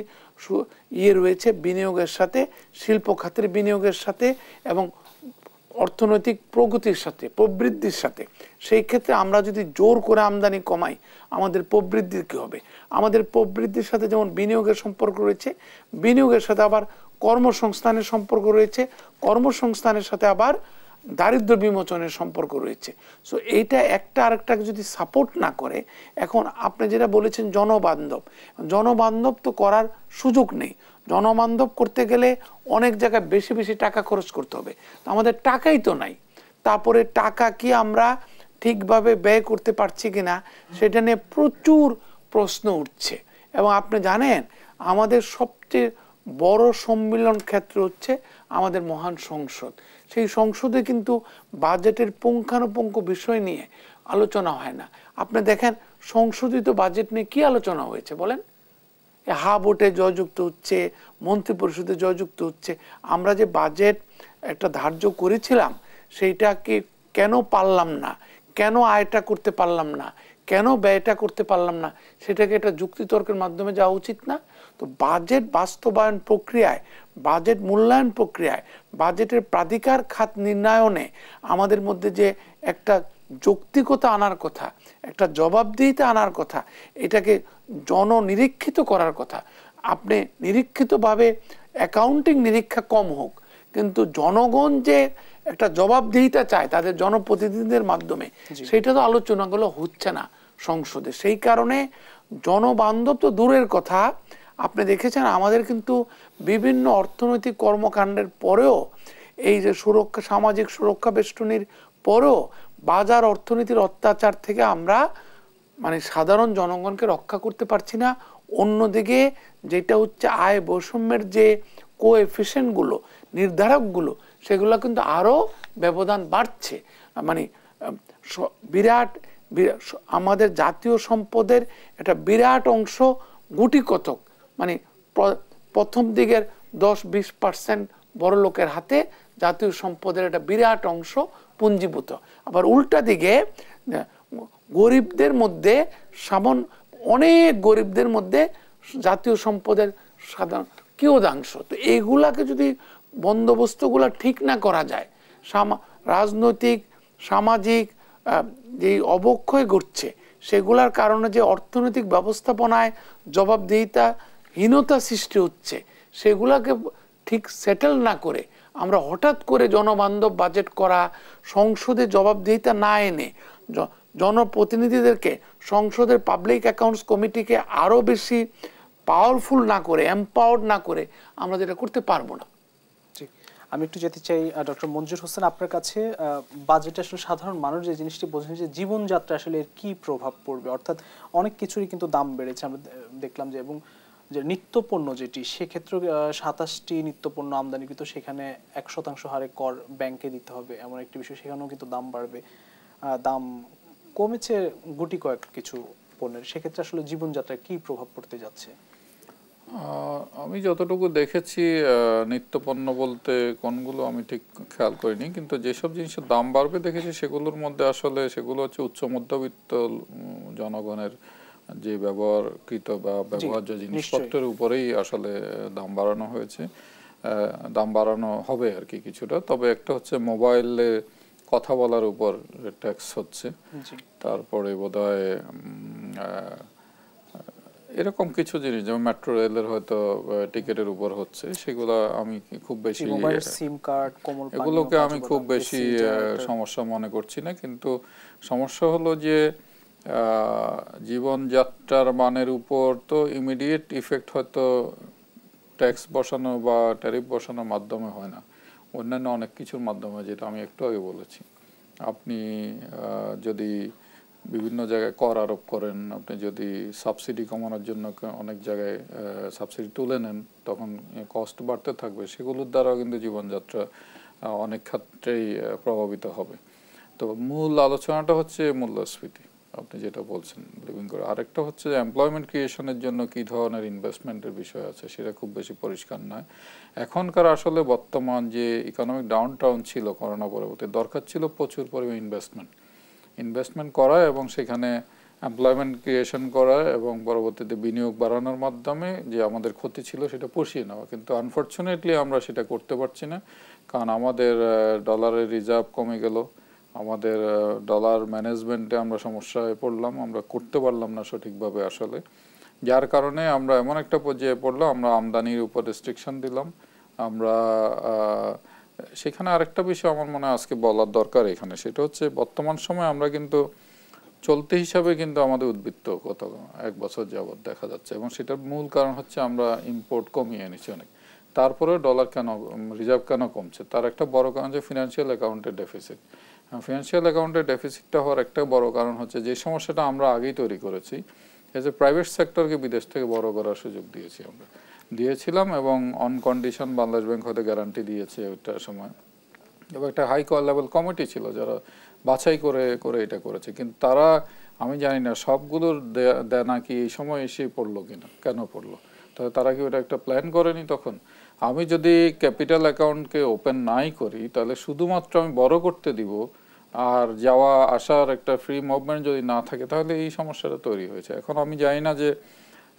ইয়ে রয়েছে বিনিয়োগের সাথে শিল্প খাতের বিনিয়োগের সাথে এবং অর্থনৈতিক প্রগতির সাথে প্রবৃদ্ধির সাথে সেই ক্ষেত্রে আমরা যদি জোর করে আমদানি কমাই আমাদের প্রবৃদ্ধির কী হবে আমাদের প্রবৃদ্ধির সাথে যেমন বিনিয়োগের সম্পর্ক রয়েছে বিনিয়োগের সাথে আবার কর্মসংস্থানের সম্পর্ক রয়েছে কর্মসংস্থানের সাথে আবার দারিদ্র বিমোচনের সম্পর্ক রয়েছে সো এইটা একটা আরেকটাকে যদি সাপোর্ট না করে এখন আপনি যেটা বলেছেন জনবান্ধব জনবান্ধব তো করার সুযোগ নেই জনমান্ধব করতে গেলে অনেক জায়গায় বেশি বেশি টাকা খরচ করতে হবে তো আমাদের টাকাই তো নাই তারপরে টাকা কি আমরা ঠিকভাবে ব্যয় করতে পারছি কি না সেটা নিয়ে প্রচুর প্রশ্ন উঠছে এবং আপনি জানেন আমাদের সবচেয়ে বড় সম্মিলন ক্ষেত্র হচ্ছে আমাদের মহান সংসদ সেই সংসদে কিন্তু বাজেটের পুঙ্খানুপুঙ্খ বিষয় নিয়ে আলোচনা হয় না আপনি দেখেন সংশোধিত বাজেট নিয়ে কি আলোচনা হয়েছে বলেন হা ভোটে জয়যুক্ত হচ্ছে মন্ত্রিপরিষদে জয়যুক্ত হচ্ছে আমরা যে বাজেট একটা ধার্য করেছিলাম সেইটাকে কেন পারলাম না কেন আয়টা করতে পারলাম না কেন ব্যয়টা করতে পারলাম না সেটাকে একটা যুক্তিতর্কের মাধ্যমে যাওয়া উচিত না তো বাজেট বাস্তবায়ন প্রক্রিয়ায় বাজেট মূল্যায়ন প্রক্রিয়ায় বাজেটের প্রাধিকার খাত নির্ণয়নে আমাদের মধ্যে যে একটা যৌক্তিকতা আনার কথা একটা জবাবদিহিতা আনার কথা এটাকে জননিরীক্ষিত করার কথা আপনি নিরীক্ষিতভাবে অ্যাকাউন্টিং নিরীক্ষা কম হোক কিন্তু জনগণ যে একটা জবাবদিহিতা চায় তাদের জনপ্রতিনিধিদের মাধ্যমে সেটা তো আলোচনাগুলো হচ্ছে না সংসদে সেই কারণে জনবান্ধব তো দূরের কথা আপনি দেখেছেন আমাদের কিন্তু বিভিন্ন অর্থনৈতিক কর্মকাণ্ডের পরেও এই যে সুরক্ষা সামাজিক সুরক্ষা বেষ্টনীর পরেও বাজার অর্থনীতির অত্যাচার থেকে আমরা মানে সাধারণ জনগণকে রক্ষা করতে পারছি না অন্যদিকে যেটা হচ্ছে আয় বৈষম্যের যে কো এফিসিয়েন্টগুলো নির্ধারকগুলো সেগুলো কিন্তু আরও ব্যবধান বাড়ছে মানে বিরাট আমাদের জাতীয় সম্পদের একটা বিরাট অংশ গুটি কতক মানে প্রথম দিকের দশ বিশ পার্সেন্ট বড় লোকের হাতে জাতীয় সম্পদের একটা বিরাট অংশ পুঞ্জীভূত আবার উল্টা দিকে গরিবদের মধ্যে সামন অনেক গরিবদের মধ্যে জাতীয় সম্পদের সাধারণ কিয়দাংশ তো এগুলাকে যদি বন্দোবস্তগুলা ঠিক না করা যায় রাজনৈতিক সামাজিক যে অবক্ষয় ঘটছে সেগুলার কারণে যে অর্থনৈতিক ব্যবস্থাপনায় জবাবদিহিতা হীনতা সৃষ্টি হচ্ছে সেগুলাকে ঠিক সেটেল না করে আমরা হঠাৎ করে জনবান্ধব বাজেট করা সংসদে জবাবদিহিতা না এনে জনপ্রতিনিধিদেরকে সংসদের পাবলিক অ্যাকাউন্টস কমিটিকে আরও বেশি পাওয়ারফুল না করে এম্পাওয়ার্ড না করে আমরা যেটা করতে পারবো না আমি একটু যেতে চাই ডক্টর মঞ্জুর হোসেন আপনার কাছে বাজেট আসলে সাধারণ মানুষ যে জিনিসটি বোঝেন যে জীবনযাত্রা আসলে এর কী প্রভাব পড়বে অর্থাৎ অনেক কিছুরই কিন্তু দাম বেড়েছে আমরা দেখলাম যে এবং যে নিত্যপণ্য যেটি সেক্ষেত্রে সাতাশটি নিত্যপণ্য আমদানিকৃত সেখানে এক শতাংশ হারে কর ব্যাংকে দিতে হবে এমন একটি বিষয় সেখানেও কিন্তু দাম বাড়বে দাম কমেছে গুটি কয়েক কিছু পণ্যের সেক্ষেত্রে আসলে জীবনযাত্রায় কি প্রভাব পড়তে যাচ্ছে আমি যতটুকু দেখেছি নিত্যপণ্য বলতে কোনগুলো আমি ঠিক খেয়াল করিনি কিন্তু যেসব জিনিসের দাম বাড়বে দেখেছি সেগুলোর মধ্যে আসলে সেগুলো হচ্ছে উচ্চ মধ্যবিত্ত জনগণের যে ব্যবহারকৃত বা ব্যবহার্য জিনিসপত্রের উপরেই আসলে দাম বাড়ানো হয়েছে দাম বাড়ানো হবে আর কি কিছুটা তবে একটা হচ্ছে মোবাইলে কথা বলার উপর ট্যাক্স হচ্ছে তারপরে বোধহয় এরকম কিছু জিনিস যেমন মেট্রো রেলের হয়তো টিকেটের উপর হচ্ছে সেগুলো আমি খুব বেশি সিম কার্ড এগুলোকে আমি খুব বেশি সমস্যা মনে করছি না কিন্তু সমস্যা হলো যে জীবনযাত্রার মানের উপর তো ইমিডিয়েট ইফেক্ট হয়তো ট্যাক্স বসানো বা ট্যারিফ বসানোর মাধ্যমে হয় না অন্যান্য অনেক কিছুর মাধ্যমে যেটা আমি একটু আগে বলেছি আপনি যদি বিভিন্ন জায়গায় কর আরোপ করেন আপনি যদি সাবসিডি কমানোর জন্য অনেক জায়গায় সাবসিডি তুলে নেন তখন কস্ট বাড়তে থাকবে সেগুলোর দ্বারাও কিন্তু জীবনযাত্রা অনেক ক্ষেত্রেই প্রভাবিত হবে তো মূল আলোচনাটা হচ্ছে মূল্যস্ফীতি আপনি যেটা বলছেন লিভিং করে আরেকটা হচ্ছে যে এমপ্লয়মেন্ট ক্রিয়েশনের জন্য কি ধরনের ইনভেস্টমেন্টের বিষয় আছে সেটা খুব বেশি পরিষ্কার নয় এখনকার আসলে বর্তমান যে ইকোনমিক ডাউন টাউন ছিল করোনা পরবর্তী দরকার ছিল প্রচুর পরিমাণ ইনভেস্টমেন্ট ইনভেস্টমেন্ট করা এবং সেখানে এমপ্লয়মেন্ট ক্রিয়েশন করা এবং পরবর্তীতে বিনিয়োগ বাড়ানোর মাধ্যমে যে আমাদের ক্ষতি ছিল সেটা পুষিয়ে নেওয়া কিন্তু আনফর্চুনেটলি আমরা সেটা করতে পারছি না কারণ আমাদের ডলারের রিজার্ভ কমে গেল আমাদের ডলার ম্যানেজমেন্টে আমরা সমস্যায় পড়লাম আমরা করতে পারলাম না সঠিকভাবে আসলে যার কারণে আমরা এমন একটা পর্যায়ে পড়লাম আমরা আমদানির উপর রেস্ট্রিকশন দিলাম আমরা সেখানে আরেকটা বিষয় আমার মনে হয় আজকে বলার দরকার এখানে সেটা হচ্ছে বর্তমান সময়ে আমরা কিন্তু চলতে হিসাবে কিন্তু আমাদের উদ্বৃত্ত কত এক বছর যাবৎ দেখা যাচ্ছে এবং সেটার মূল কারণ হচ্ছে আমরা ইম্পোর্ট কমিয়ে এনেছি অনেক তারপরেও ডলার কেন রিজার্ভ কেন কমছে তার একটা বড় কারণ হচ্ছে ফিনান্সিয়াল অ্যাকাউন্টের ডেফিসিট ফিনান্সিয়াল অ্যাকাউন্টের ডেফিসিটটা হওয়ার একটা বড় কারণ হচ্ছে যে সমস্যাটা আমরা আগেই তৈরি করেছি এ যে প্রাইভেট সেক্টরকে বিদেশ থেকে বড় করার সুযোগ দিয়েছি আমরা দিয়েছিলাম এবং অন কন্ডিশন বাংলাদেশ ব্যাংক হতে গ্যারান্টি দিয়েছে ওইটার সময় এবং একটা হাই কল লেভেল কমিটি ছিল যারা বাছাই করে করে এটা করেছে কিন্তু তারা আমি জানি না সবগুলোর দেনা কি এই সময় এসে পড়লো কিনা কেন পড়লো তারা কি ওটা একটা প্ল্যান করেনি তখন আমি যদি ক্যাপিটাল অ্যাকাউন্টকে ওপেন নাই করি তাহলে শুধুমাত্র আমি বড় করতে দিব আর যাওয়া আসার একটা ফ্রি মুভমেন্ট যদি না থাকে তাহলে এই সমস্যাটা তৈরি হয়েছে এখন আমি জানি না যে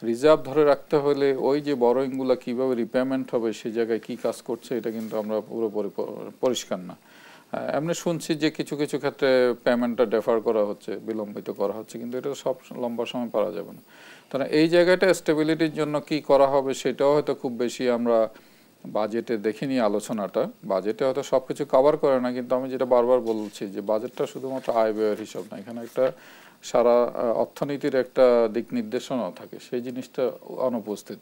রিজার্ভ ধরে রাখতে হলে ওই যে বড়োইংগুলো কীভাবে রিপেমেন্ট হবে সে জায়গায় কি কাজ করছে এটা কিন্তু আমরা পুরোপুরি পরিষ্কার না এমনি শুনছি যে কিছু কিছু ক্ষেত্রে পেমেন্টটা ডেফার করা হচ্ছে বিলম্বিত করা হচ্ছে কিন্তু এটা সব লম্বা সময় পারা যাবে না তাহলে এই জায়গাটা স্টেবিলিটির জন্য কি করা হবে সেটাও হয়তো খুব বেশি আমরা বাজেটে দেখে আলোচনাটা বাজেটে হয়তো সব কিছু কভার করে না কিন্তু আমি যেটা বারবার বলছি যে বাজেটটা শুধুমাত্র আয় ব্যয়ের হিসাব না এখানে একটা সারা অর্থনীতির একটা দিক নির্দেশনাও থাকে সেই জিনিসটা অনুপস্থিত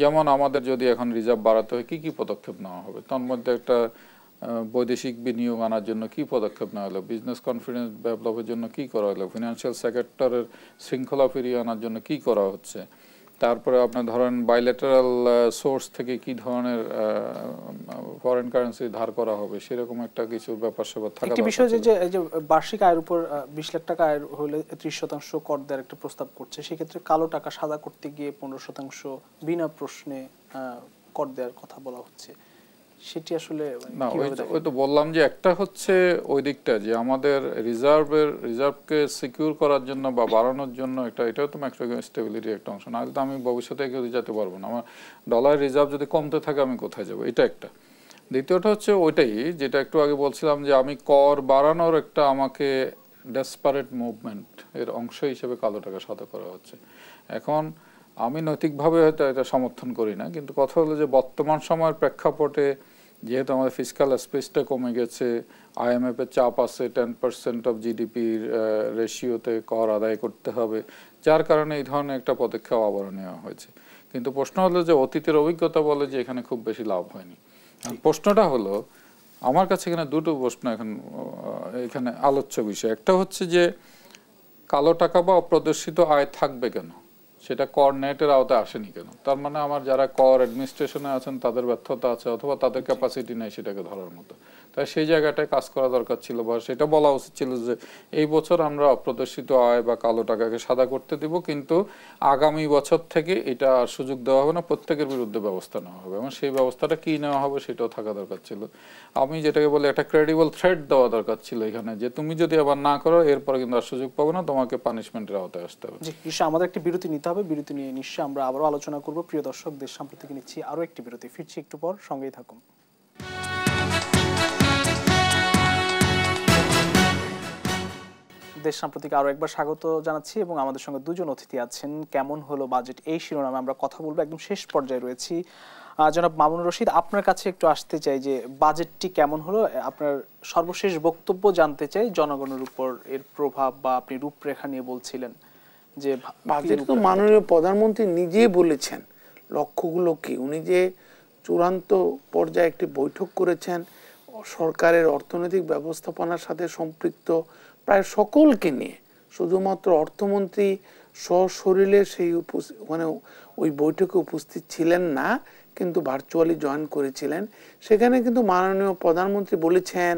যেমন আমাদের যদি এখন রিজার্ভ বাড়াতে হয় কী কী পদক্ষেপ নেওয়া হবে তার মধ্যে একটা বৈদেশিক বিনিয়োগ আনার জন্য কি পদক্ষেপ নেওয়া হলো বিজনেস কনফিডেন্স ডেভেলপের জন্য কি করা হলো ফিনান্সিয়াল সেক্টরের শৃঙ্খলা ফিরিয়ে আনার জন্য কি করা হচ্ছে তারপরে আপনার ধরেন বাইলেটারাল সোর্স থেকে কি ধরনের ফরেন কারেন্সি ধার করা হবে সেরকম একটা কিছু ব্যাপার সেবা থাকা একটি বিষয় যে যে বার্ষিক আয়ের উপর 20 লাখ টাকা আয় হলে 30 শতাংশ কর দেওয়ার একটা প্রস্তাব করছে সেই ক্ষেত্রে কালো টাকা সাদা করতে গিয়ে 15 শতাংশ বিনা প্রশ্নে কর দেওয়ার কথা বলা হচ্ছে সেটি আসলে মানে না ওই তো বললাম যে একটা হচ্ছে ওই দিকটা যে আমাদের রিজার্ভের রিজার্ভকে সিকিউর করার জন্য বা বাড়ানোর জন্য এটা এটাও তো ম্যাক্রো স্টেবিলিটির একটা অংশ না তো আমি ভবিষ্যতে কেউ যেতে পারবো না আমার ডলার রিজার্ভ যদি কমতে থাকে আমি কোথায় যাব এটা একটা দ্বিতীয়টা হচ্ছে ওইটাই যেটা একটু আগে বলছিলাম যে আমি কর বাড়ানোর একটা আমাকে ডেসপারেট মুভমেন্ট এর অংশ হিসেবে কালো টাকা সাদা করা হচ্ছে এখন আমি নৈতিকভাবে হয়তো এটা সমর্থন করি না কিন্তু কথা হলো যে বর্তমান সময়ের প্রেক্ষাপটে যেহেতু আমাদের ফিজিক্যাল স্পেসটা কমে গেছে আইএমএফ এর চাপ আছে টেন পার্সেন্ট অফ জিডিপির রেশিওতে কর আদায় করতে হবে যার কারণে এই ধরনের একটা পদক্ষেপ আবার নেওয়া হয়েছে কিন্তু প্রশ্ন হলো যে অতীতের অভিজ্ঞতা বলে যে এখানে খুব বেশি লাভ হয়নি প্রশ্নটা হলো আমার কাছে এখানে দুটো প্রশ্ন এখন এখানে আলোচ্য বিষয় একটা হচ্ছে যে কালো টাকা বা অপ্রদর্শিত আয় থাকবে কেন সেটা কর নেটের আওতায় আসেনি কেন তার মানে আমার যারা কর অ্যাডমিনিস্ট্রেশনে আছেন তাদের ব্যর্থতা আছে অথবা তাদের ক্যাপাসিটি নেই সেটাকে ধরার মতো তাই সেই জায়গাটায় কাজ করা দরকার ছিল বা সেটা বলা উচিত ছিল যে এই বছর আমরা অপ্রদর্শিত আয় বা কালো টাকাকে সাদা করতে দিব কিন্তু আগামী বছর থেকে এটা আর সুযোগ দেওয়া হবে না প্রত্যেকের বিরুদ্ধে ব্যবস্থা নেওয়া হবে এবং সেই ব্যবস্থাটা কী নেওয়া হবে সেটাও থাকা দরকার ছিল আমি যেটাকে বলি একটা ক্রেডিবল থ্রেড দেওয়া দরকার ছিল এখানে যে তুমি যদি আবার না করো এরপর কিন্তু আর সুযোগ পাবো না তোমাকে পানিশমেন্টের আওতায় আসতে হবে নিশ্চয় আমাদের একটি বিরতি নিতে হবে বিরতি নিয়ে নিশ্চয় আমরা আবারও আলোচনা করব প্রিয় দর্শকদের সাম্প্রতিক নিচ্ছি আরও একটি বিরতি ফিরছি একটু পর সঙ্গেই থাকুন দেশ সাম্প্রতিক আরো একবার স্বাগত জানাচ্ছি এবং আমাদের সঙ্গে দুজন অতিথি আছেন কেমন হলো বাজেট এই শিরোনামে আমরা কথা বলবো একদম শেষ পর্যায়ে রয়েছি জনাব মামুন রশিদ আপনার কাছে একটু আসতে চাই যে বাজেটটি কেমন হলো আপনার সর্বশেষ বক্তব্য জানতে চাই জনগণের উপর এর প্রভাব বা আপনি রূপরেখা নিয়ে বলছিলেন যে বাজেট তো মাননীয় প্রধানমন্ত্রী নিজে বলেছেন লক্ষ্যগুলো কি উনি যে চূড়ান্ত পর্যায়ে একটি বৈঠক করেছেন সরকারের অর্থনৈতিক ব্যবস্থাপনার সাথে সম্পৃক্ত প্রায় সকলকে নিয়ে শুধুমাত্র অর্থমন্ত্রী সশরীরে সেই মানে ওই বৈঠকে উপস্থিত ছিলেন না কিন্তু ভার্চুয়ালি জয়েন করেছিলেন সেখানে কিন্তু মাননীয় প্রধানমন্ত্রী বলেছেন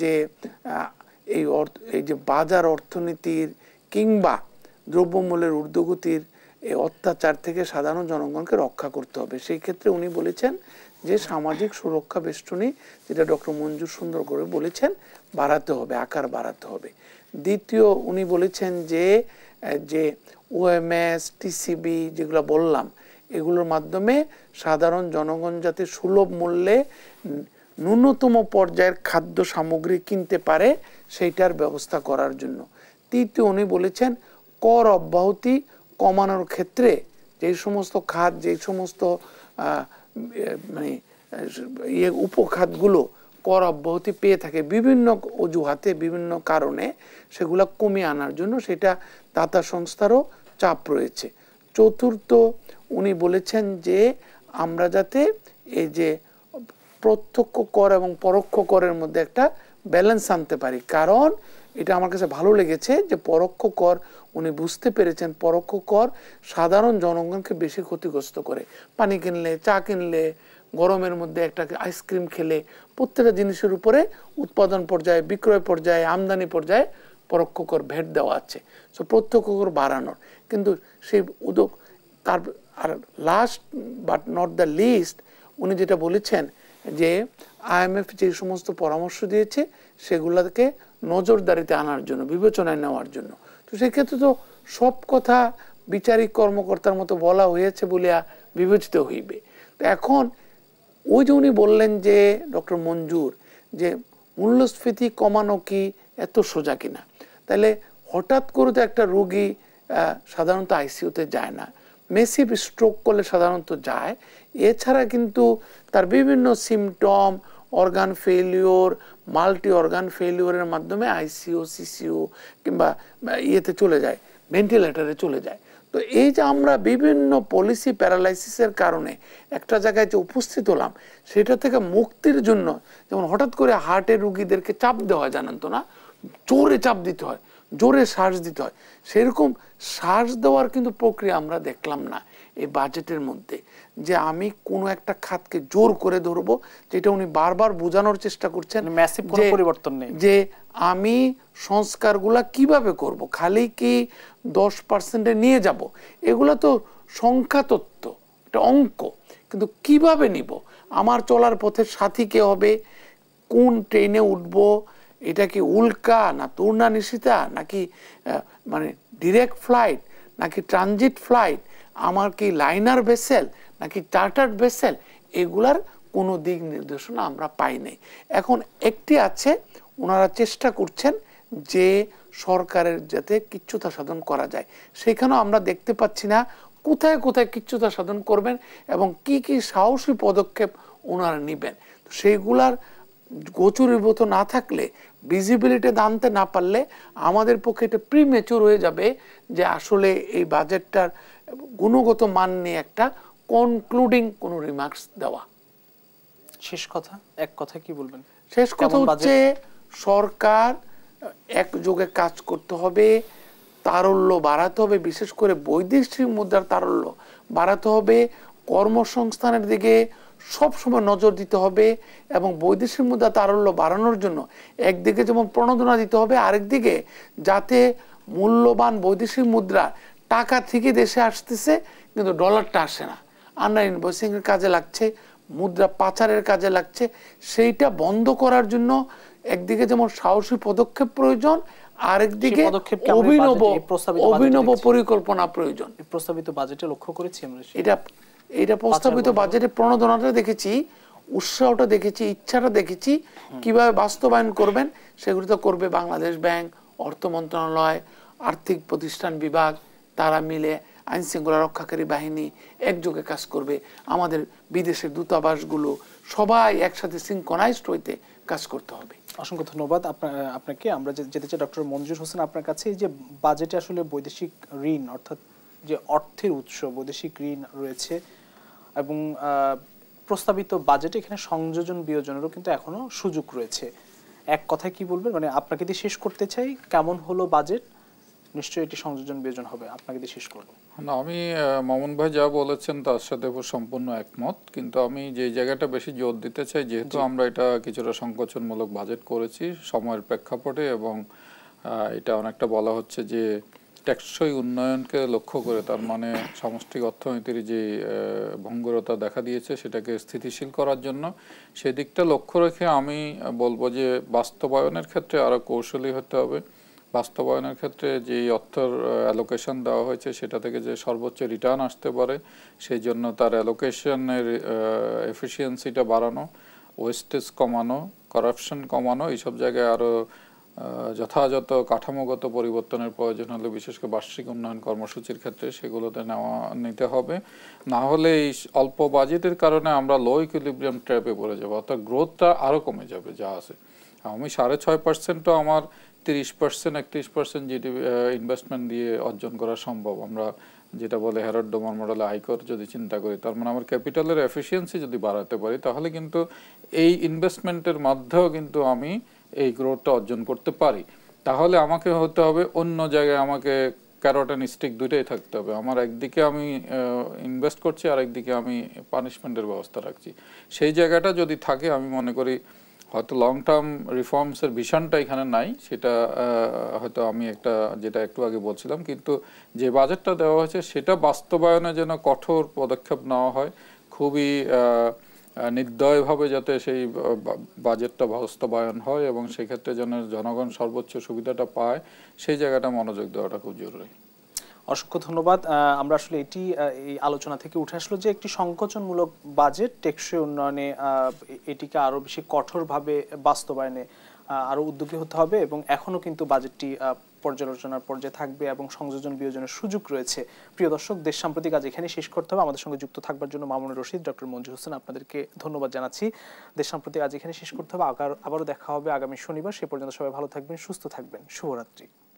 যে এই অর্থ এই যে বাজার অর্থনীতির কিংবা দ্রব্যমূল্যের ঊর্ধ্বগতির এই অত্যাচার থেকে সাধারণ জনগণকে রক্ষা করতে হবে সেই ক্ষেত্রে উনি বলেছেন যে সামাজিক সুরক্ষা বেষ্টনী যেটা ডক্টর মঞ্জুর সুন্দর করে বলেছেন বাড়াতে হবে আকার বাড়াতে হবে দ্বিতীয় উনি বলেছেন যে যে ওএমএস টিসিবি যেগুলো বললাম এগুলোর মাধ্যমে সাধারণ জনগণ যাতে সুলভ মূল্যে ন্যূনতম পর্যায়ের খাদ্য সামগ্রী কিনতে পারে সেইটার ব্যবস্থা করার জন্য তৃতীয় উনি বলেছেন কর অব্যাহতি কমানোর ক্ষেত্রে যেই সমস্ত খাদ যেই সমস্ত মানে ইয়ে উপখাতগুলো কর অব্যাহতি পেয়ে থাকে বিভিন্ন অজুহাতে বিভিন্ন কারণে সেগুলো কমিয়ে আনার জন্য সেটা দাতা সংস্থারও চাপ রয়েছে চতুর্থ উনি বলেছেন যে আমরা যাতে এই যে প্রত্যক্ষ কর এবং পরোক্ষ করের মধ্যে একটা ব্যালেন্স আনতে পারি কারণ এটা আমার কাছে ভালো লেগেছে যে পরোক্ষ কর উনি বুঝতে পেরেছেন পরোক্ষ কর সাধারণ জনগণকে বেশি ক্ষতিগ্রস্ত করে পানি কিনলে চা কিনলে গরমের মধ্যে একটা আইসক্রিম খেলে প্রত্যেকটা জিনিসের উপরে উৎপাদন পর্যায়ে বিক্রয় পর্যায়ে আমদানি পর্যায়ে পরোক্ষ কর ভেট দেওয়া আছে সো প্রত্যক্ষ কর বাড়ানোর কিন্তু সেই উদ্যোগ তার আর last but not the least উনি যেটা বলেছেন যে আইএমএফ যে সমস্ত পরামর্শ দিয়েছে সেগুলোকে নজরদারিতে আনার জন্য বিবেচনায় নেওয়ার জন্য তো সেক্ষেত্রে তো সব কথা বিচারিক কর্মকর্তার মতো বলা হয়েছে বলিয়া বিবেচিত হইবে তো এখন ওই যে উনি বললেন যে ডক্টর মঞ্জুর যে মূল্যস্ফীতি কমানো কি এত সোজা কিনা তাহলে হঠাৎ করে তো একটা রোগী সাধারণত আইসিউতে যায় না মেসিভ স্ট্রোক করলে সাধারণত যায় এছাড়া কিন্তু তার বিভিন্ন symptom organ failure multi organ ফেলিওরের মাধ্যমে আইসিও সিসিও কিংবা ইয়েতে চলে যায় ভেন্টিলেটারে চলে যায় তো এই যে আমরা বিভিন্ন পলিসি প্যারালাইসিসের কারণে একটা জায়গায় যে উপস্থিত হলাম সেটা থেকে মুক্তির জন্য যেমন হঠাৎ করে হার্টের রুগীদেরকে চাপ দেওয়া হয় জানেন তো না জোরে চাপ দিতে হয় জোরে শ্বাস দিতে হয় সেরকম শ্বাস দেওয়ার কিন্তু প্রক্রিয়া আমরা দেখলাম না এই বাজেটের মধ্যে যে আমি কোনো একটা খাতকে জোর করে ধরবো যেটা উনি বারবার বোঝানোর চেষ্টা করছেন মানে কোনো পরিবর্তন নেই যে আমি সংস্কারগুলা কিভাবে করব খালি কি দশ পার্সেন্টে নিয়ে যাব এগুলো তো সংখ্যা তত্ত্ব এটা অঙ্ক কিন্তু কিভাবে নিব আমার চলার পথের সাথী কে হবে কোন ট্রেনে উঠব এটা কি উল্কা না তুর্না নিশিতা নাকি মানে ডিরেক্ট ফ্লাইট নাকি ট্রানজিট ফ্লাইট আমার কি লাইনার ভেসেল নাকি চার্টার ভেসেল এগুলার কোনো দিক নির্দেশনা আমরা পাই নাই এখন একটি আছে ওনারা চেষ্টা করছেন যে সরকারের যাতে কিচ্ছুতা সাধন করা যায় সেখানেও আমরা দেখতে পাচ্ছি না কোথায় কোথায় কিচ্ছুতা সাধন করবেন এবং কি কি সাহসী পদক্ষেপ ওনারা নেবেন সেইগুলার গোচরীভূত না থাকলে ভিজিবিলিটি আনতে না পারলে আমাদের পক্ষে এটা প্রিমেচুর হয়ে যাবে যে আসলে এই বাজেটটার গুণগত মান নিয়ে একটা কনক্লুডিং কোন রিমার্কস দেওয়া শেষ কথা এক কথা কি বলবেন শেষ কথা হচ্ছে সরকার একযোগে কাজ করতে হবে তারল্য বাড়াতে হবে বিশেষ করে বৈদেশিক মুদ্রার তারল্য বাড়াতে হবে কর্মসংস্থানের দিকে সবসময় নজর দিতে হবে এবং বৈদেশিক মুদ্রা তারল্য বাড়ানোর জন্য একদিকে যেমন প্রণোদনা দিতে হবে আরেকদিকে যাতে মূল্যবান বৈদেশিক মুদ্রা টাকা থেকে দেশে আসতেছে কিন্তু ডলারটা আসে না আন্ডার ইনভয়েসিংয়ের কাজে লাগছে মুদ্রা পাচারের কাজে লাগছে সেইটা বন্ধ করার জন্য একদিকে যেমন সাহসী পদক্ষেপ প্রয়োজন আরেকদিকে অভিনব অভিনব পরিকল্পনা প্রয়োজন প্রস্তাবিত বাজেটে লক্ষ্য করেছি আমরা এটা এটা প্রস্তাবিত বাজেটে প্রণোদনাটা দেখেছি উৎসাহটা দেখেছি ইচ্ছাটা দেখেছি কিভাবে বাস্তবায়ন করবেন সেগুলো তো করবে বাংলাদেশ ব্যাংক অর্থ মন্ত্রণালয় আর্থিক প্রতিষ্ঠান বিভাগ তারা মিলে আইন শৃঙ্খলা রক্ষাকারী বাহিনী একযোগে কাজ করবে আমাদের বিদেশের দূতাবাসগুলো সবাই একসাথে সিঙ্কনাইজড হইতে কাজ করতে হবে অসংখ্য ধন্যবাদ আপনাকে আমরা যেতে চাই ডক্টর মঞ্জুর হোসেন আপনার কাছে যে বাজেটে আসলে বৈদেশিক ঋণ অর্থাৎ যে অর্থের উৎস বৈদেশিক ঋণ রয়েছে এবং প্রস্তাবিত বাজেটে এখানে সংযোজন বিয়োজনেরও কিন্তু এখনও সুযোগ রয়েছে এক কথায় কি বলবেন মানে আপনাকে দিয়ে শেষ করতে চাই কেমন হলো বাজেট নিশ্চয়ই এটি সংযোজন বিয়োজন হবে আপনাকে দিয়ে শেষ করব না আমি মামুন ভাই যা বলেছেন তার সাথে সম্পূর্ণ একমত কিন্তু আমি যে জায়গাটা বেশি জোর দিতে চাই যেহেতু আমরা এটা কিছুটা সংকোচনমূলক বাজেট করেছি সময়ের প্রেক্ষাপটে এবং এটা অনেকটা বলা হচ্ছে যে টেকসই উন্নয়নকে লক্ষ্য করে তার মানে সমষ্টিক অর্থনীতির যে ভঙ্গুরতা দেখা দিয়েছে সেটাকে স্থিতিশীল করার জন্য সেদিকটা লক্ষ্য রেখে আমি বলবো যে বাস্তবায়নের ক্ষেত্রে আরও কৌশলী হতে হবে বাস্তবায়নের ক্ষেত্রে যে অর্থের অ্যালোকেশন দেওয়া হয়েছে সেটা থেকে যে সর্বোচ্চ রিটার্ন আসতে পারে সেই জন্য তার অ্যালোকেশনের এফিসিয়েন্সিটা বাড়ানো ওয়েস্টেজ কমানো করাপশন কমানো এইসব জায়গায় আরও যথাযথ কাঠামোগত পরিবর্তনের প্রয়োজন হলে বিশেষ করে বার্ষিক উন্নয়ন কর্মসূচির ক্ষেত্রে সেগুলোতে নেওয়া নিতে হবে না হলে এই অল্প বাজেটের কারণে আমরা লো ইকুইলিব্রিয়াম ট্র্যাপে পড়ে যাবো অর্থাৎ গ্রোথটা আরও কমে যাবে যা আছে আমি সাড়ে ছয় পার্সেন্টও আমার তিরিশ পার্সেন্ট একত্রিশ পার্সেন্ট জিডিপি ইনভেস্টমেন্ট দিয়ে অর্জন করা সম্ভব আমরা যেটা বলে হ্যারড ডোমার মডেল আয়কর যদি চিন্তা করি তার মানে আমার ক্যাপিটালের এফিসিয়েন্সি যদি বাড়াতে পারি তাহলে কিন্তু এই ইনভেস্টমেন্টের মাধ্যমেও কিন্তু আমি এই গ্রোথটা অর্জন করতে পারি তাহলে আমাকে হতে হবে অন্য জায়গায় আমাকে ক্যারট অ্যান্ড স্টিক দুইটাই থাকতে হবে আমার একদিকে আমি ইনভেস্ট করছি আর একদিকে আমি পানিশমেন্টের ব্যবস্থা রাখছি সেই জায়গাটা যদি থাকে আমি মনে করি হয়তো লং টার্ম রিফর্মসের ভিশনটা এখানে নাই সেটা হয়তো আমি একটা যেটা একটু আগে বলছিলাম কিন্তু যে বাজেটটা দেওয়া হয়েছে সেটা বাস্তবায়নে যেন কঠোর পদক্ষেপ নেওয়া হয় খুবই নির্দয়ভাবে যাতে সেই বাজেটটা বাস্তবায়ন হয় এবং সেক্ষেত্রে যেন জনগণ সর্বোচ্চ সুবিধাটা পায় সেই জায়গাটা মনোযোগ দেওয়াটা খুব জরুরি অসংখ্য ধন্যবাদ আমরা আসলে এটি এই আলোচনা থেকে উঠে আসলো যে একটি সংকোচনমূলক বাজেট টেকসই উন্নয়নে এটিকে আরও বেশি কঠোরভাবে বাস্তবায়নে আরও উদ্যোগী হতে হবে এবং এখনও কিন্তু বাজেটটি পর্যালোচনার পর্যায়ে থাকবে এবং সংযোজন বিয়োজনের সুযোগ রয়েছে প্রিয় দর্শক দেশ সাম্প্রতিক আজ এখানে শেষ করতে হবে আমাদের সঙ্গে যুক্ত থাকবার জন্য মামুন রশিদ ডক্টর মঞ্জুর হোসেন আপনাদেরকে ধন্যবাদ জানাচ্ছি দেশ সাম্প্রতিক আজ এখানে শেষ করতে হবে আবার আবারও দেখা হবে আগামী শনিবার সে পর্যন্ত সবাই ভালো থাকবেন সুস্থ থাকবেন শুভরাত্রি